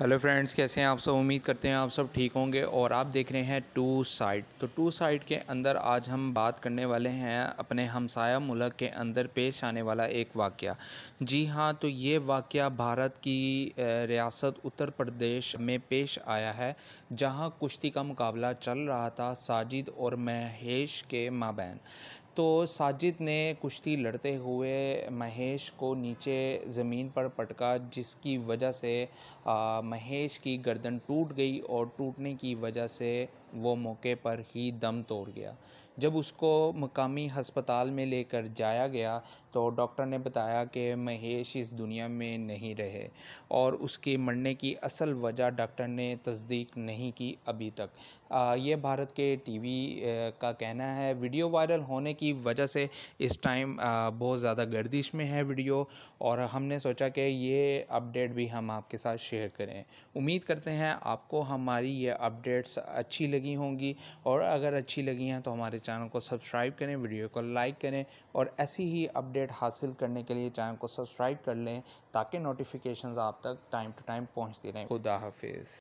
hello friends कैसे हैं आप सब उम्मीद करते हैं आप सब ठीक होंगे और आप देख रहे हैं टू साइड तो टू साइड के अंदर आज हम बात करने वाले हैं अपने हमसाया मुल्क के अंदर पेश आने वाला एक वाक्य जी हाँ तो ये वाक़ भारत की रियासत उत्तर प्रदेश में पेश आया है जहाँ कुश्ती का मुकाबला चल रहा था साजिद और महेश के माबैन तो साजिद ने कुश्ती लड़ते हुए महेश को नीचे ज़मीन पर पटका जिसकी वजह से महेश की गर्दन टूट गई और टूटने की वजह से वो मौके पर ही दम तोड़ गया जब उसको मकामी हस्पताल में लेकर जाया गया तो डॉक्टर ने बताया कि महेश इस दुनिया में नहीं रहे और उसके मरने की असल वजह डॉक्टर ने तस्दीक नहीं की अभी तक आ, ये भारत के टीवी का कहना है वीडियो वायरल होने की वजह से इस टाइम बहुत ज़्यादा गर्दिश में है वीडियो और हमने सोचा कि ये अपडेट भी हम आपके साथ शेयर करें उम्मीद करते हैं आपको हमारी ये अपडेट्स अच्छी लगी लगी होंगी और अगर अच्छी लगी हैं तो हमारे चैनल को सब्सक्राइब करें वीडियो को लाइक करें और ऐसी ही अपडेट हासिल करने के लिए चैनल को सब्सक्राइब कर लें ताकि नोटिफिकेशन आप तक टाइम टू टाइम पहुँचती रहें खुदा हाफिज़